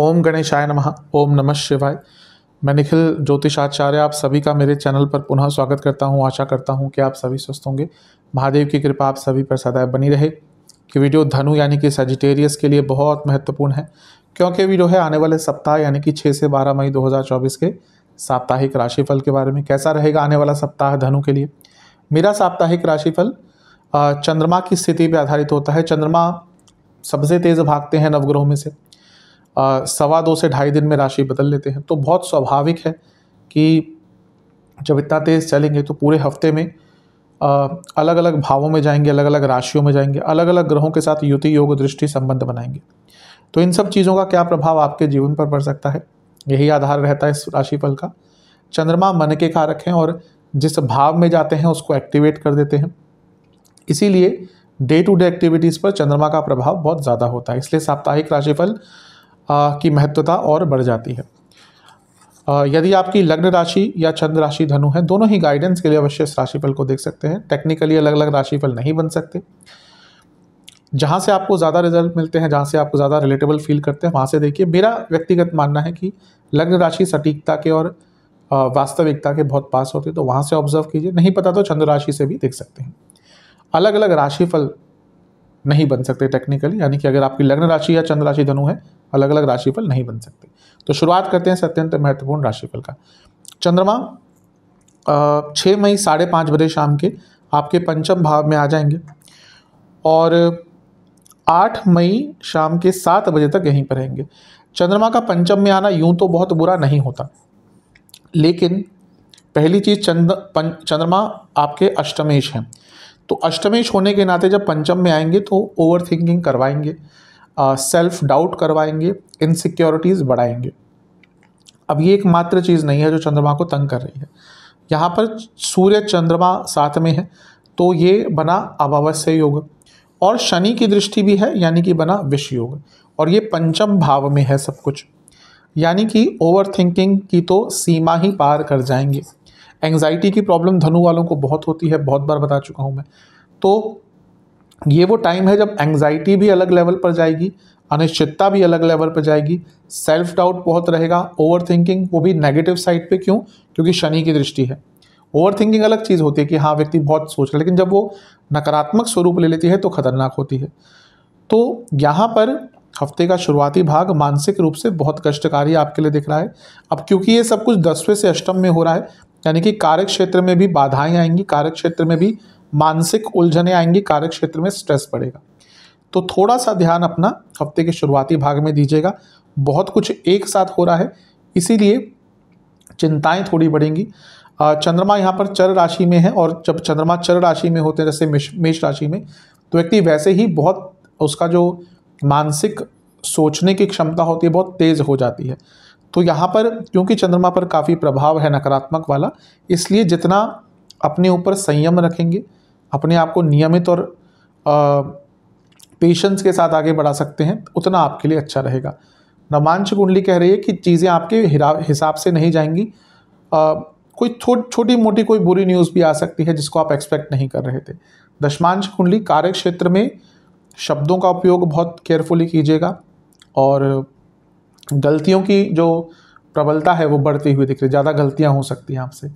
ओम गणेशाय नमः ओम नमः शिवाय मैं निखिल ज्योतिषाचार्य आप सभी का मेरे चैनल पर पुनः स्वागत करता हूं आशा करता हूं कि आप सभी स्वस्थ होंगे महादेव की कृपा आप सभी पर सदैव बनी रहे कि वीडियो धनु यानी कि सजिटेरियस के लिए बहुत महत्वपूर्ण है क्योंकि वीडियो है आने वाले सप्ताह यानी कि छः से बारह मई दो के साप्ताहिक राशिफल के बारे में कैसा रहेगा आने वाला सप्ताह धनु के लिए मेरा साप्ताहिक राशिफल चंद्रमा की स्थिति पर आधारित होता है चंद्रमा सबसे तेज़ भागते हैं नवग्रहों में से सवा दो से ढाई दिन में राशि बदल लेते हैं तो बहुत स्वाभाविक है कि जब इतना तेज़ चलेंगे तो पूरे हफ्ते में अलग अलग भावों में जाएंगे अलग अलग राशियों में जाएंगे अलग अलग ग्रहों के साथ युति योग दृष्टि संबंध बनाएंगे तो इन सब चीज़ों का क्या प्रभाव आपके जीवन पर पड़ सकता है यही आधार रहता है इस राशिफल का चंद्रमा मन के कारक हैं और जिस भाव में जाते हैं उसको एक्टिवेट कर देते हैं इसीलिए डे टू डे एक्टिविटीज़ पर चंद्रमा का प्रभाव बहुत ज़्यादा होता है इसलिए साप्ताहिक राशिफल की महत्वता और बढ़ जाती है यदि आपकी लग्न राशि या चंद्र राशि धनु है दोनों ही गाइडेंस के लिए अवश्य इस राशिफल को देख सकते हैं टेक्निकली अलग अलग राशिफल नहीं बन सकते जहाँ से आपको ज़्यादा रिजल्ट मिलते हैं जहाँ से आपको ज़्यादा रिलेटेबल फील करते हैं वहाँ से देखिए मेरा व्यक्तिगत मानना है कि लग्न राशि सटीकता के और वास्तविकता के बहुत पास होते हैं तो वहाँ से ऑब्जर्व कीजिए नहीं पता तो चंद्र राशि से भी देख सकते हैं अलग अलग राशिफल नहीं बन सकते टेक्निकली यानी कि अगर आपकी लग्न राशि या चंद्र राशि धनु है अलग अलग राशिफल नहीं बन सकते तो शुरुआत करते हैं अत्यंत महत्वपूर्ण राशिफल का चंद्रमा छः मई साढ़े पाँच बजे शाम के आपके पंचम भाव में आ जाएंगे और आठ मई शाम के सात बजे तक यहीं पर रहेंगे चंद्रमा का पंचम में आना यूं तो बहुत बुरा नहीं होता लेकिन पहली चीज़ चंद्र चंद्रमा आपके अष्टमेश हैं तो अष्टमेश होने के नाते जब पंचम में आएंगे तो ओवर थिंकिंग करवाएंगे सेल्फ डाउट करवाएंगे इनसिक्योरिटीज़ बढ़ाएंगे अब ये एकमात्र चीज़ नहीं है जो चंद्रमा को तंग कर रही है यहाँ पर सूर्य चंद्रमा साथ में है तो ये बना अमावस्य योग और शनि की दृष्टि भी है यानी कि बना विष योग और ये पंचम भाव में है सब कुछ यानी कि ओवर थिंकिंग की तो सीमा ही पार कर जाएंगे एंग्जाइटी की प्रॉब्लम धनु वालों को बहुत होती है बहुत बार बता चुका हूँ मैं तो ये वो टाइम है जब एंग्जाइटी भी अलग लेवल पर जाएगी अनिश्चितता भी अलग लेवल पर जाएगी सेल्फ डाउट बहुत रहेगा ओवर थिंकिंग वो भी नेगेटिव साइड पे क्यों क्योंकि शनि की दृष्टि है ओवर थिंकिंग अलग चीज़ होती है कि हाँ व्यक्ति बहुत सोच रहा है लेकिन जब वो नकारात्मक स्वरूप ले लेती है तो खतरनाक होती है तो यहाँ पर हफ्ते का शुरुआती भाग मानसिक रूप से बहुत कष्टकारी आपके लिए दिख रहा है अब क्योंकि ये सब कुछ दसवें से अष्टम में हो रहा है यानी कि कार्य क्षेत्र में भी बाधाएं आएंगी कार्य क्षेत्र में भी मानसिक उलझने आएंगी कार्य क्षेत्र में स्ट्रेस पड़ेगा तो थोड़ा सा ध्यान अपना हफ्ते के शुरुआती भाग में दीजिएगा बहुत कुछ एक साथ हो रहा है इसीलिए चिंताएं थोड़ी बढ़ेंगी चंद्रमा यहाँ पर चर राशि में है और जब चंद्रमा चर राशि में होते हैं जैसे मेष राशि में तो व्यक्ति वैसे ही बहुत उसका जो मानसिक सोचने की क्षमता होती है बहुत तेज़ हो जाती है तो यहाँ पर क्योंकि चंद्रमा पर काफ़ी प्रभाव है नकारात्मक वाला इसलिए जितना अपने ऊपर संयम रखेंगे अपने आप को नियमित और पेशेंस के साथ आगे बढ़ा सकते हैं उतना आपके लिए अच्छा रहेगा रोमांच कुंडली कह रही है कि चीज़ें आपके हिसाब से नहीं जाएंगी आ, कोई छोटी मोटी कोई बुरी न्यूज़ भी आ सकती है जिसको आप एक्सपेक्ट नहीं कर रहे थे दशमांश कुंडली कार्य क्षेत्र में शब्दों का उपयोग बहुत केयरफुली कीजिएगा और गलतियों की जो प्रबलता है वो बढ़ती हुई दिख रही ज़्यादा गलतियाँ हो सकती हैं आपसे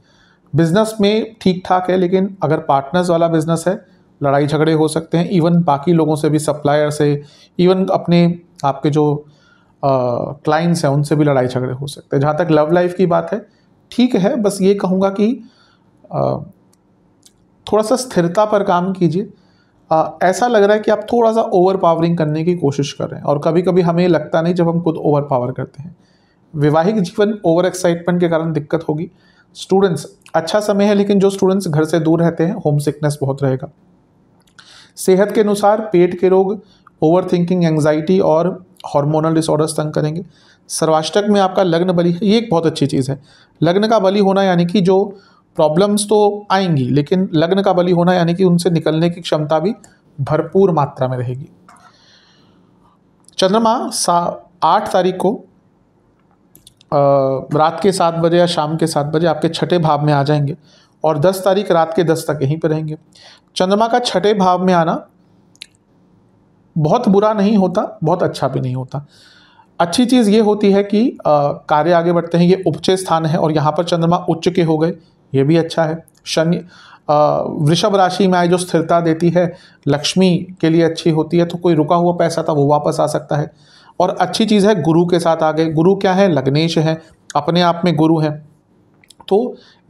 बिजनेस में ठीक ठाक है लेकिन अगर पार्टनर्स वाला बिजनेस है लड़ाई झगड़े हो सकते हैं इवन बाकी लोगों से भी सप्लायर से इवन अपने आपके जो क्लाइंट्स हैं उनसे भी लड़ाई झगड़े हो सकते हैं जहाँ तक लव लाइफ की बात है ठीक है बस ये कहूँगा कि आ, थोड़ा सा स्थिरता पर काम कीजिए आ, ऐसा लग रहा है कि आप थोड़ा सा ओवर पावरिंग करने की कोशिश कर रहे हैं और कभी कभी हमें लगता नहीं जब हम खुद ओवर पावर करते हैं वैवाहिक जीवन ओवर एक्साइटमेंट के कारण दिक्कत होगी स्टूडेंट्स अच्छा समय है लेकिन जो स्टूडेंट्स घर से दूर रहते हैं होम सिकनेस बहुत रहेगा सेहत के अनुसार पेट के रोग ओवर थिंकिंग एंगजाइटी और हार्मोनल डिसऑर्डर्स तंग करेंगे सर्वाष्टक में आपका लग्न बलि ये एक बहुत अच्छी चीज़ है लग्न का बलि होना यानी कि जो प्रॉब्लम्स तो आएंगी लेकिन लग्न का बलि होना यानी कि उनसे निकलने की क्षमता भी भरपूर मात्रा में रहेगी चंद्रमा सा आठ तारीख को रात के सात बजे या शाम के सात बजे आपके छठे भाव में आ जाएंगे और दस तारीख रात के दस तक यहीं पर रहेंगे चंद्रमा का छठे भाव में आना बहुत बुरा नहीं होता बहुत अच्छा भी नहीं होता अच्छी चीज़ ये होती है कि कार्य आगे बढ़ते हैं ये उपचय स्थान है और यहाँ पर चंद्रमा उच्च के हो गए ये भी अच्छा है शनि वृषभ राशि में आए जो स्थिरता देती है लक्ष्मी के लिए अच्छी होती है तो कोई रुका हुआ पैसा था वो वापस आ सकता है और अच्छी चीज़ है गुरु के साथ आ गए गुरु क्या है लग्नेश है अपने आप में गुरु हैं तो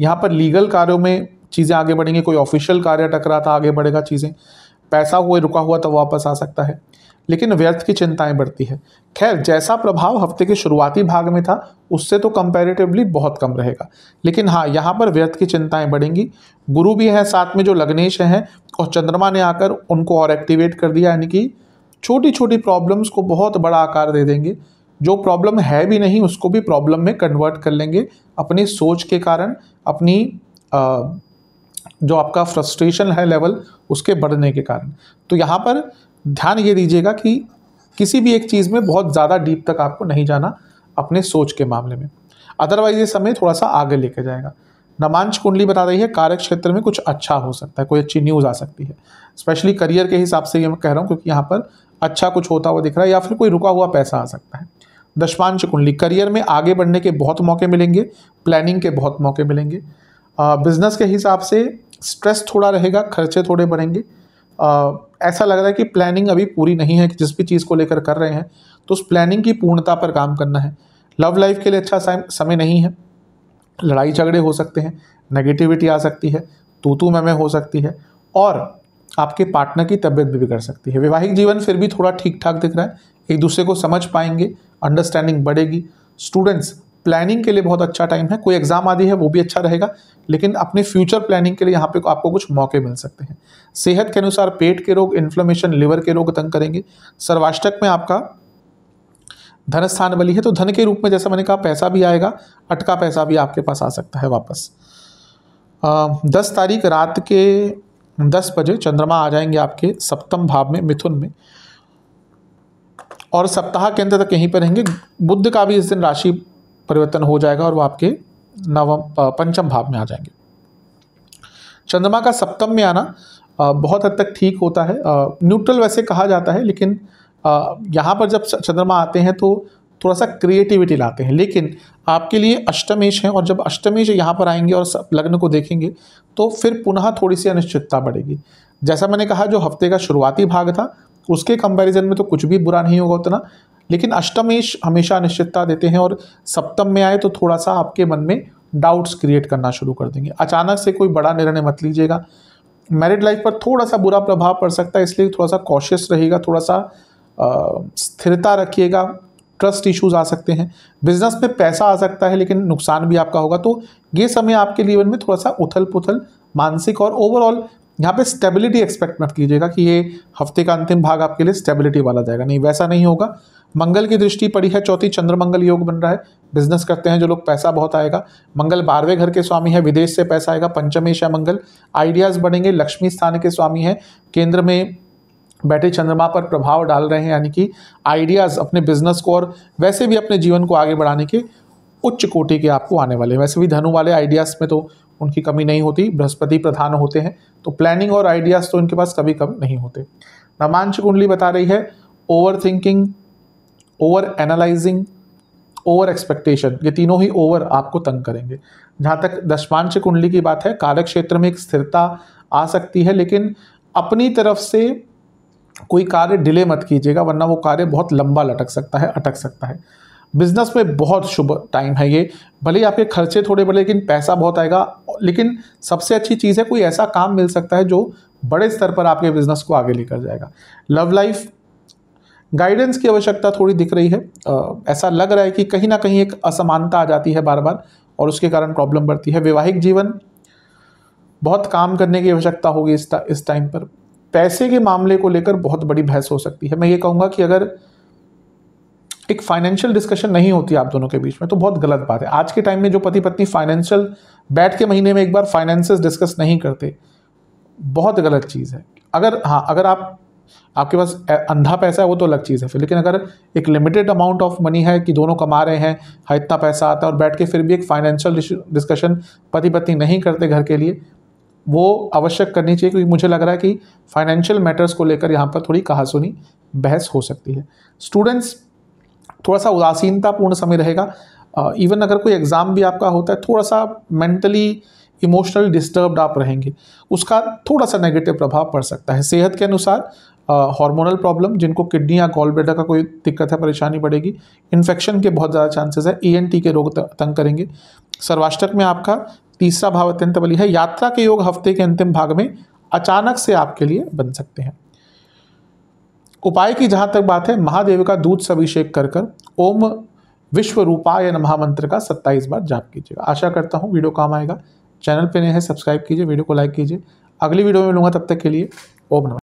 यहाँ पर लीगल कार्यों में चीज़ें आगे बढ़ेंगी कोई ऑफिशियल कार्य टकरा था आगे बढ़ेगा चीज़ें पैसा हुए रुका हुआ तो वापस आ सकता है लेकिन व्यर्थ की चिंताएं बढ़ती है खैर जैसा प्रभाव हफ्ते के शुरुआती भाग में था उससे तो कंपैरेटिवली बहुत कम रहेगा लेकिन हाँ यहाँ पर व्यर्थ की चिंताएं बढ़ेंगी गुरु भी हैं साथ में जो लग्नेश हैं और चंद्रमा ने आकर उनको और एक्टिवेट कर दिया यानी कि छोटी छोटी प्रॉब्लम्स को बहुत बड़ा आकार दे देंगे जो प्रॉब्लम है भी नहीं उसको भी प्रॉब्लम में कन्वर्ट कर लेंगे अपनी सोच के कारण अपनी आ, जो आपका फ्रस्ट्रेशन है लेवल उसके बढ़ने के कारण तो यहाँ पर ध्यान ये दीजिएगा कि किसी भी एक चीज़ में बहुत ज़्यादा डीप तक आपको नहीं जाना अपने सोच के मामले में अदरवाइज ये समय थोड़ा सा आगे लेके जाएगा नमांश कुंडली बता रही है कार्य क्षेत्र में कुछ अच्छा हो सकता है कोई अच्छी न्यूज़ आ सकती है स्पेशली करियर के हिसाब से ये मैं कह रहा हूँ क्योंकि यहाँ पर अच्छा कुछ होता हुआ दिख रहा है या फिर कोई रुका हुआ पैसा आ सकता है दशमांश कुंडली करियर में आगे बढ़ने के बहुत मौके मिलेंगे प्लानिंग के बहुत मौके मिलेंगे बिजनेस के हिसाब से स्ट्रेस थोड़ा रहेगा खर्चे थोड़े बढ़ेंगे आ, ऐसा लग रहा है कि प्लानिंग अभी पूरी नहीं है कि जिस भी चीज़ को लेकर कर रहे हैं तो उस प्लानिंग की पूर्णता पर काम करना है लव लाइफ के लिए अच्छा समय नहीं है लड़ाई झगड़े हो सकते हैं नेगेटिविटी आ सकती है तो तू मैं हो सकती है और आपके पार्टनर की तबीयत भी बिगड़ सकती है वैवाहिक जीवन फिर भी थोड़ा ठीक ठाक दिख रहा है एक दूसरे को समझ पाएंगे अंडरस्टैंडिंग बढ़ेगी स्टूडेंट्स प्लानिंग के लिए बहुत अच्छा टाइम है कोई एग्जाम आदि है वो भी अच्छा रहेगा लेकिन अपने फ्यूचर प्लानिंग के लिए यहाँ पे आपको कुछ मौके मिल सकते हैं सेहत के अनुसार पेट के रोग इन्फ्लेमेशन लिवर के रोग तंग करेंगे सर्वाष्टक में आपका धन स्थान बली है तो धन के रूप में जैसा मैंने कहा पैसा भी आएगा अटका पैसा भी आपके पास आ सकता है वापस दस तारीख रात के दस बजे चंद्रमा आ जाएंगे आपके सप्तम भाव में मिथुन में और सप्ताह के अंत तक यहीं पर रहेंगे बुद्ध का भी इस दिन राशि परिवर्तन हो जाएगा और वो आपके नवम पंचम भाव में आ जाएंगे चंद्रमा का सप्तम में आना बहुत हद तक ठीक होता है न्यूट्रल वैसे कहा जाता है लेकिन यहाँ पर जब चंद्रमा आते हैं तो थोड़ा सा क्रिएटिविटी लाते हैं लेकिन आपके लिए अष्टमेश हैं और जब अष्टमेश यहाँ पर आएंगे और लग्न को देखेंगे तो फिर पुनः थोड़ी सी अनिश्चितता बढ़ेगी जैसा मैंने कहा जो हफ्ते का शुरुआती भाग था उसके कंपैरिजन में तो कुछ भी बुरा नहीं होगा उतना लेकिन अष्टमेश हमेशा अनिश्चितता देते हैं और सप्तम में आए तो थोड़ा सा आपके मन में डाउट्स क्रिएट करना शुरू कर देंगे अचानक से कोई बड़ा निर्णय मत लीजिएगा मैरिड लाइफ पर थोड़ा सा बुरा प्रभाव पड़ सकता है इसलिए थोड़ा सा कॉशियस रहेगा थोड़ा सा स्थिरता रखिएगा ट्रस्ट इश्यूज आ सकते हैं बिजनेस में पैसा आ सकता है लेकिन नुकसान भी आपका होगा तो ये समय आपके जीवन में थोड़ा सा उथल पुथल मानसिक और ओवरऑल यहाँ पे स्टेबिलिटी एक्सपेक्ट मत कीजिएगा कि ये हफ्ते का अंतिम भाग आपके लिए स्टेबिलिटी वाला जाएगा नहीं वैसा नहीं होगा मंगल की दृष्टि पड़ी है चौथी चंद्रमंगल योग बन रहा है बिजनेस करते हैं जो लोग पैसा बहुत आएगा मंगल बारहवें घर के स्वामी है विदेश से पैसा आएगा पंचमेश है मंगल आइडियाज़ बढ़ेंगे लक्ष्मी स्थान के स्वामी है केंद्र में बैठे चंद्रमा पर प्रभाव डाल रहे हैं यानी कि आइडियाज़ अपने बिजनेस को और वैसे भी अपने जीवन को आगे बढ़ाने के उच्च कोटि के आपको आने वाले वैसे भी धनु वाले आइडियाज़ में तो उनकी कमी नहीं होती बृहस्पति प्रधान होते हैं तो प्लानिंग और आइडियाज़ तो इनके पास कभी कम नहीं होते नमांश कुंडली बता रही है over thinking over analysing over expectation ये तीनों ही ओवर आपको तंग करेंगे जहाँ तक दशमांश कुंडली की बात है कार्य क्षेत्र में एक स्थिरता आ सकती है लेकिन अपनी तरफ से कोई कार्य डिले मत कीजिएगा वरना वो कार्य बहुत लंबा लटक सकता है अटक सकता है बिजनेस में बहुत शुभ टाइम है ये भले ही आपके खर्चे थोड़े बड़े लेकिन पैसा बहुत आएगा लेकिन सबसे अच्छी चीज़ है कोई ऐसा काम मिल सकता है जो बड़े स्तर पर आपके बिजनेस को आगे लेकर जाएगा लव लाइफ गाइडेंस की आवश्यकता थोड़ी दिख रही है आ, ऐसा लग रहा है कि कहीं ना कहीं एक असमानता आ जाती है बार बार और उसके कारण प्रॉब्लम बढ़ती है वैवाहिक जीवन बहुत काम करने की आवश्यकता होगी इस इस टाइम पर पैसे के मामले को लेकर बहुत बड़ी बहस हो सकती है मैं ये कहूँगा कि अगर एक फाइनेंशियल डिस्कशन नहीं होती आप दोनों के बीच में तो बहुत गलत बात है आज के टाइम में जो पति पत्नी फाइनेंशियल बैठ के महीने में एक बार फाइनेंसेस डिस्कस नहीं करते बहुत गलत चीज़ है अगर हाँ अगर आप आपके पास अंधा पैसा है वो तो अलग चीज़ है फिर लेकिन अगर एक लिमिटेड अमाउंट ऑफ मनी है कि दोनों कमा रहे हैं हाँ इतना पैसा आता है और बैठ के फिर भी एक फाइनेंशियल डिस्कशन पति पत्नी नहीं करते घर के लिए वो आवश्यक करनी चाहिए क्योंकि मुझे लग रहा है कि फाइनेंशियल मैटर्स को लेकर यहाँ पर थोड़ी कहासुनी बहस हो सकती है स्टूडेंट्स थोड़ा सा उदासीनतापूर्ण समय रहेगा इवन अगर कोई एग्ज़ाम भी आपका होता है थोड़ा सा मेंटली इमोशनली डिस्टर्ब्ड आप रहेंगे उसका थोड़ा सा नेगेटिव प्रभाव पड़ सकता है सेहत के अनुसार हार्मोनल प्रॉब्लम जिनको किडनी या गोल ब्लेडर का कोई दिक्कत है परेशानी पड़ेगी इन्फेक्शन के बहुत ज़्यादा चांसेस है ई के रोग तंग करेंगे सर्वाष्टक में आपका तीसरा भाव अत्यंत बली है यात्रा के योग हफ्ते के अंतिम भाग में अचानक से आपके लिए बन सकते हैं उपाय की जहाँ तक बात है महादेव का दूध से अभिषेक कर कर ओम विश्व रूपा या महामंत्र का सत्ताईस बार जाप कीजिएगा आशा करता हूँ वीडियो काम आएगा चैनल पर नए हैं सब्सक्राइब कीजिए वीडियो को लाइक कीजिए अगली वीडियो में लूँगा तब तक के लिए ओम नमस्कार